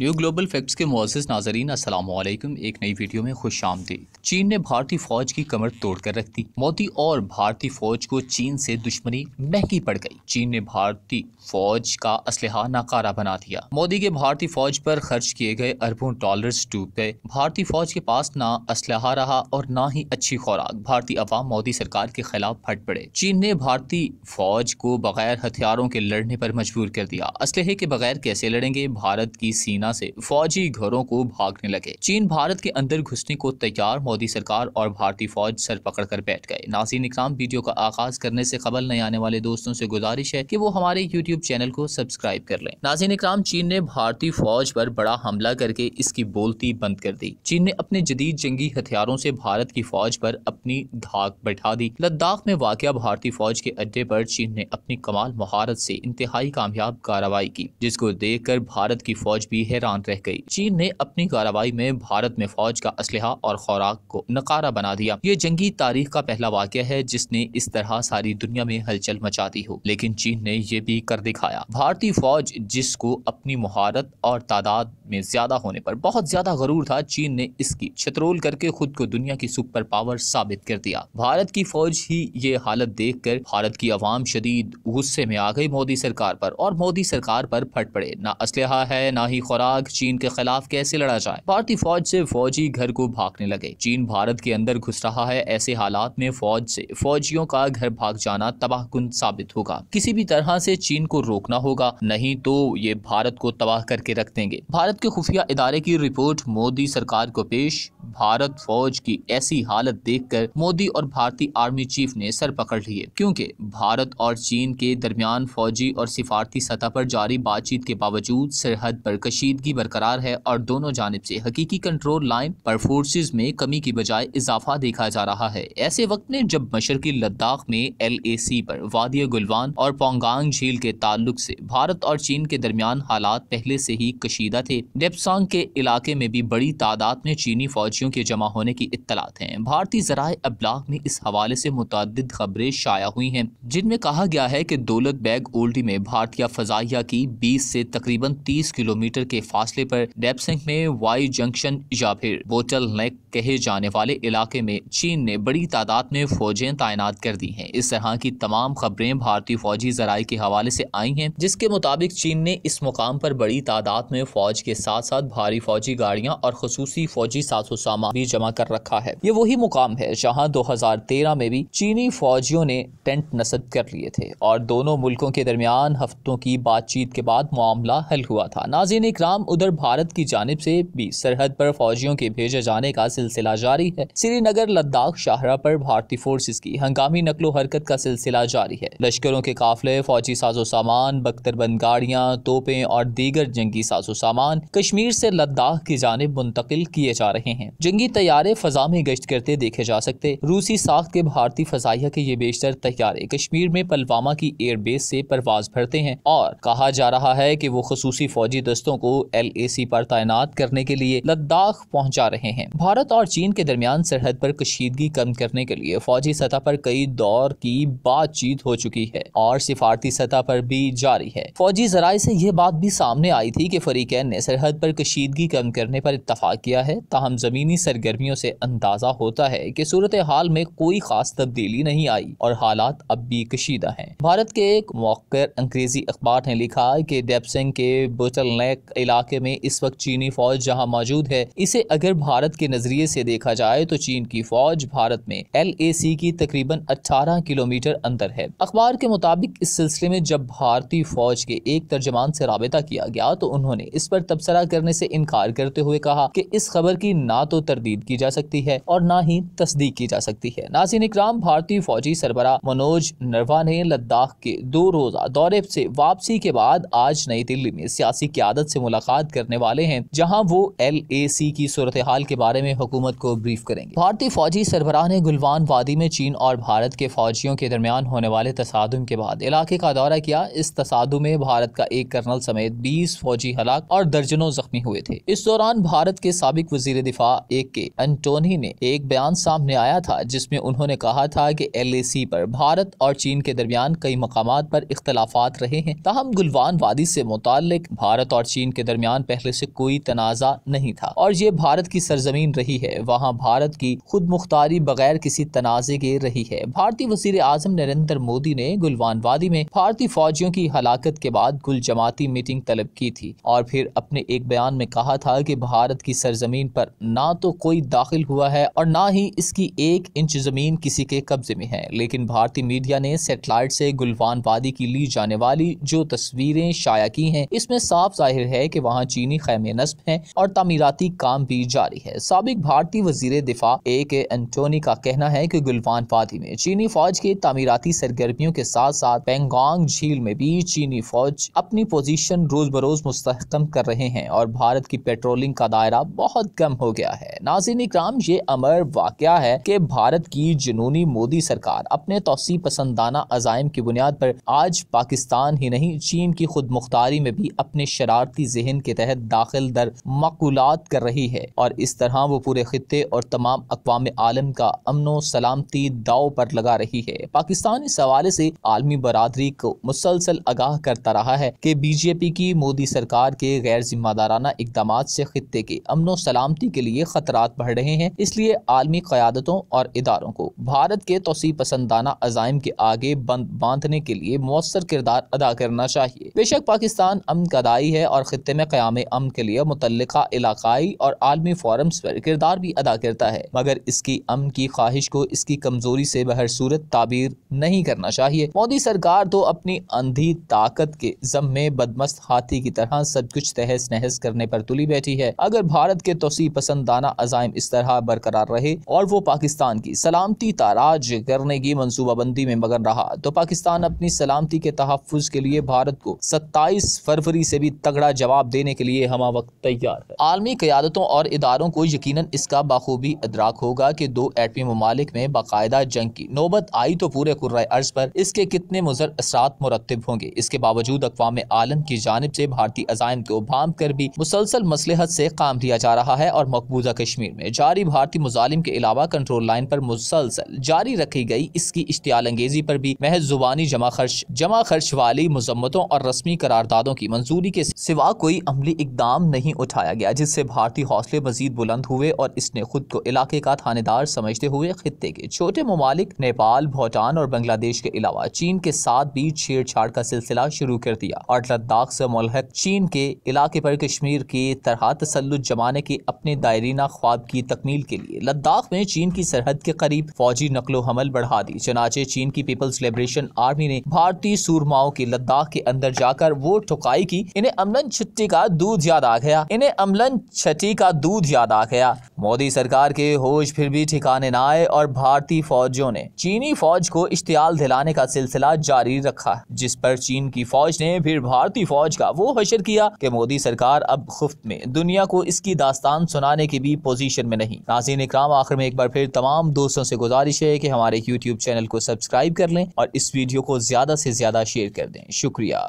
new global facts के मोजिज नाजरीन असलम एक नई वीडियो में खुश आमदीद चीन ने भारतीय फौज की कमर तोड़ कर रख दी मोदी और भारतीय फौज को चीन से दुश्मनी महंगी पड़ गई चीन ने भारतीय फौज का असलहा नाकारा बना दिया मोदी के भारतीय फौज पर खर्च किए गए अरबों डॉलर्स डूब गए भारतीय फौज के पास न असलहा रहा और न ही अच्छी खुराक भारतीय अवाम मोदी सरकार के खिलाफ फट पड़े चीन ने भारतीय फौज को बगैर हथियारों के लड़ने पर मजबूर कर दिया असलहे के बगैर कैसे लड़ेंगे भारत की सीना सेना से फौजी घरों को भागने लगे चीन भारत के अंदर घुसने को तैयार मोदी सरकार और भारतीय फौज सर पकड़ कर बैठ गए नाजीन इकराम वीडियो का आगाज करने से खबर नहीं आने वाले दोस्तों से गुजारिश है कि वो हमारे यूट्यूब चैनल को सब्सक्राइब कर लें नाजीन इकराम चीन ने भारतीय फौज पर बड़ा हमला करके इसकी बोलती बंद कर दी चीन ने अपने जदीद जंगी हथियारों से भारत की फौज पर अपनी धाक बैठा दी लद्दाख में वाक़ भारतीय फौज के अड्डे पर चीन ने अपनी कमाल महारत से इंतहाई कामयाब कार्रवाई की जिसको देख कर भारत की फौज भी है हैरान रह गई चीन ने अपनी कार्रवाई में भारत में फौज का असलहा और खुराक को नकारा बना दिया ये जंगी तारीख का पहला वाक्य है जिसने इस तरह सारी दुनिया में हलचल मचा दी हो लेकिन चीन ने यह भी कर दिखाया भारतीय फौज जिसको अपनी महारत और तादाद में ज्यादा होने पर बहुत ज्यादा गरूर था चीन ने इसकी छतरोल करके खुद को दुनिया की सुपर पावर साबित कर दिया भारत की फौज ही ये हालत देख कर भारत की आवाम शदीद गुस्से में आ गई मोदी सरकार पर और मोदी सरकार पर फट पड़े ना असलहा है ना ही खुराक इराक चीन के खिलाफ कैसे लड़ा जाए भारतीय फौज से फौजी घर को भागने लगे चीन भारत के अंदर घुस रहा है ऐसे हालात में फौज से फौजियों का घर भाग जाना तबाहकुन साबित होगा किसी भी तरह से चीन को रोकना होगा नहीं तो ये भारत को तबाह करके रख देंगे भारत के खुफिया इदारे की रिपोर्ट मोदी सरकार को पेश भारत फौज की ऐसी हालत देखकर मोदी और भारतीय आर्मी चीफ ने सर पकड़ लिए क्योंकि भारत और चीन के दरमियान फौजी और सिफारती सतह पर जारी बातचीत के बावजूद सरहद पर कशीद संजीदगी बरकरार है और दोनों जानब से हकीकी कंट्रोल लाइन पर फोर्सेज में कमी की बजाय इजाफा देखा जा रहा है ऐसे वक्त में जब मशरकी लद्दाख में एल ए सी पर वादिय गुलवान और पोंगांग झील के ताल्लुक से भारत और चीन के दरमियान हालात पहले से ही कशीदा थे डेपसांग के इलाके में भी बड़ी तादाद में चीनी फौजियों के जमा होने की इतलात हैं भारतीय जराये अबलाग में इस हवाले से मुतद खबरें शाया हुई हैं जिनमें कहा गया है कि दौलत बैग ओल्डी में भारतीय फजाइया की बीस से तकरीबन तीस किलोमीटर के फासले पर डेपसिंग में वाई जंक्शन या फिर बोटल नेक कहे जाने वाले इलाके में चीन ने बड़ी तादाद में फौजें तैनात कर दी हैं इस तरह की तमाम खबरें भारतीय फौजी जराये के हवाले से आई हैं जिसके मुताबिक चीन ने इस मुकाम पर बड़ी तादाद में फौज के साथ साथ भारी फौजी गाड़ियां और खसूसी फौजी साजो सामान भी जमा कर रखा है ये वही मुकाम है हजार तेरह में भी चीनी फौजियों ने टेंट नस्ब कर लिए थे और दोनों मुल्कों के दरमियान हफ्तों की बातचीत के बाद मामला हल हुआ था नाजीन इकराम तमाम उधर भारत की जानब से भी सरहद पर फौजियों के भेजे जाने का सिलसिला जारी है श्रीनगर लद्दाख शाहरा पर भारतीय फोर्सेज की हंगामी नकलो हरकत का सिलसिला जारी है लश्करों के काफिले फौजी साजो सामान बख्तरबंद गाड़ियाँ तोपे और दीगर जंगी साजो सामान कश्मीर से लद्दाख की जानब मुंतकिल किए जा रहे हैं जंगी तैयारे फजा में गश्त करते देखे जा सकते रूसी साख के भारतीय फजाइया के ये बेशतर तैयारे कश्मीर में पलवामा की एयरबेस से परवाज भरते हैं और कहा जा रहा है कि वो खसूसी फौजी दस्तों को सी पर तैनात करने के लिए लद्दाख पहुंचा रहे हैं भारत और चीन के दरमियान सरहद पर कशीदगी कम करने के लिए फौजी सतह पर कई दौर की बातचीत हो चुकी है और सिफारती सतह पर भी जारी है फौजी जराये से यह बात भी सामने आई थी कि फरीकैन ने सरहद पर कशीदगी कम करने पर इतफाक किया है ताहम जमीनी सरगर्मियों से अंदाजा होता है कि सूरत हाल में कोई खास तब्दीली नहीं आई और हालात अब भी कशीदा हैं भारत के एक मौकर अंग्रेजी अखबार ने लिखा कि डेपसिंग के बोटल इलाके में इस वक्त चीनी फौज जहां मौजूद है इसे अगर भारत के नजरिए से देखा जाए तो चीन की फौज भारत में एल की तकरीबन अठारह किलोमीटर अंतर है अखबार के मुताबिक इस सिलसिले में जब भारतीय फौज के एक तर्जमान से रबता किया गया तो उन्होंने इस पर तबसरा करने से इनकार करते हुए कहा कि इस खबर की ना तो तरदीद की जा सकती है और ना ही तस्दीक की जा सकती है नासिन इकराम भारतीय फौजी सरबरा मनोज नरवा ने लद्दाख के दो रोजा दौरे से वापसी के बाद आज नई दिल्ली में सियासी क्यादत से मुलाकात मुलाकात करने वाले हैं जहां वो एल ए सी की सूरत हाल के बारे में हुकूमत को ब्रीफ करेंगे भारतीय फौजी सरबराह ने गुलवान वादी में चीन और भारत के फौजियों के दरमियान होने वाले तसादम के बाद इलाके का दौरा किया इस तसादम में भारत का एक कर्नल समेत बीस फौजी हलाक और दर्जनों जख्मी हुए थे इस दौरान भारत के सबक वजीर दिफा ए के एंटोनी ने एक बयान सामने आया था जिसमें उन्होंने कहा था की एल ए सी पर भारत और चीन के दरमियान कई मकाम पर इख्तलाफात रहे हैं तहम गुलवान वादी से मुतल भारत और चीन के दरमियान पहले से कोई तनाज़ा नहीं था और ये भारत की सरजमीन रही है वहाँ भारत की खुद मुख्तारी बगैर किसी तनाज़े के रही है भारतीय वजीर आजम नरेंद्र मोदी ने गुलवान वादी में भारतीय फौजियों की हलाकत के बाद गुल जमाती मीटिंग तलब की थी और फिर अपने एक बयान में कहा था की भारत की सरजमीन पर ना तो कोई दाखिल हुआ है और ना ही इसकी एक इंच जमीन किसी के कब्जे में है लेकिन भारतीय मीडिया ने सेटेलाइट से गुलवान वादी की ली जाने वाली जो तस्वीरें शाया की हैं इसमें साफ जाहिर है कि कि वहाँ चीनी खैमे नस्ब है और तमीराती काम भी जारी है सबक भारतीय वजीर दिफा ए के एंटोनी का कहना है की गुलवान वादी में चीनी फौज की तमीराती सरगर्मियों के साथ साथ पेंगोंग झील में भी चीनी फौज अपनी पोजीशन रोज बरोज मुस्तकम कर रहे हैं और भारत की पेट्रोलिंग का दायरा बहुत कम हो गया है नाजिन इक्राम ये अमर वाक़ है कि भारत की जुनूनी मोदी सरकार अपने तोसी पसंदाना अजायम की बुनियाद पर आज पाकिस्तान ही नहीं चीन की खुद मुख्तारी में भी अपने शरारती हिंद के तहत दाखिल दर मकूलत कर रही है और इस तरह वो पूरे खत्े और तमाम अकवाम आलम का अमनो सलामती दाव पर लगा रही है पाकिस्तान इस हवाले से आलमी बरदरी को मुसलसल आगाह करता रहा है कि बीजेपी की मोदी सरकार के गैर जिम्मेदाराना इकदाम से खत्े के अमनो सलामती के लिए खतरा बढ़ रहे हैं इसलिए आलमी क्यादतों और इदारों को भारत के तोसी पसंदाना अजाइम के आगे बंद बांधने के लिए मौसर किरदार अदा करना चाहिए बेशक पाकिस्तान अमन कदाई है और खत्े में क़्याम अम के लिए मुतल इलाकई और आलमी फोरम्स पर किरदार भी अदा करता है मगर इसकी अम की ख्वाहिश को इसकी कमजोरी से बहर सूरत ताबीर नहीं करना चाहिए मोदी सरकार तो अपनी अंधी ताकत के जम में बदमस्त हाथी की तरह सब कुछ तहस नहस करने पर तुली बैठी है अगर भारत के तोसी पसंदाना अजायम इस तरह बरकरार रहे और वो पाकिस्तान की सलामती ताराज करने की मनसूबाबंदी में मगन रहा तो पाकिस्तान अपनी सलामती के तहफ़ के लिए भारत को सत्ताईस फरवरी से भी तगड़ा जवाब जवाब देने के लिए हम वक्त तैयार है आलमी क्यादतों और इदारों को यकीन इसका बखूबी अदराक होगा की दो एटमी ममालिक में बाकायदा जंग की नौबत आई तो पूरे कुर्रा अर्ज पर इसके कितने मुजर असरा मुरतब होंगे इसके बावजूद अकवा आलम की जानब ऐसी भारतीय अजायम को भाग कर भी मुसलसल मसलहत ऐसी काम लिया जा रहा है और मकबूजा कश्मीर में जारी भारतीय मुजालिम के अलावा कंट्रोल लाइन आरोप मुसलसल जारी रखी गयी इसकी इश्तियाल अंगेजी आरोप भी महज जुबानी जमा खर्च जमा खर्च वाली मजम्मतों और रस्मी करारदादों की मंजूरी के सिवा कोई कोई अमली इकदाम नहीं उठाया गया जिससे भारतीय हौसले मजीद बुलंद हुए और इसने खुद को इलाके का थानेदार समझते हुए खत्े के छोटे ममालिक नेपाल भूटान और बांग्लादेश के अलावा चीन के साथ भी छेड़छाड़ का सिलसिला शुरू कर दिया और लद्दाख से मुलहक चीन के इलाके पर कश्मीर के तरह तसलु जमाने के अपने दायरीना ख्वाब की तकमील के लिए लद्दाख में चीन की सरहद के करीब फौजी नकलो हमल बढ़ा दी चनाचे चीन की पीपल्स लिबरेशन आर्मी ने भारतीय सूरमाओं के लद्दाख के अंदर जाकर वो ठुकाई की इन्हें अमन छुट्टी छठी का दूध याद आ गया इन्हें अमलन छठी का दूध याद आ गया मोदी सरकार के होश फिर भी ठिकाने न आए और भारतीय फौजियों ने चीनी फौज को इश्तियाल दिलाने का सिलसिला जारी रखा जिस पर चीन की फौज ने फिर भारतीय फौज का वो हशर किया कि मोदी सरकार अब खुफ्त में दुनिया को इसकी दास्तान सुनाने की भी पोजीशन में नहीं नाजीन इक्राम आखिर में एक बार फिर तमाम दोस्तों से गुजारिश है कि हमारे यूट्यूब चैनल को सब्सक्राइब कर लें और इस वीडियो को ज्यादा से ज्यादा शेयर कर दें शुक्रिया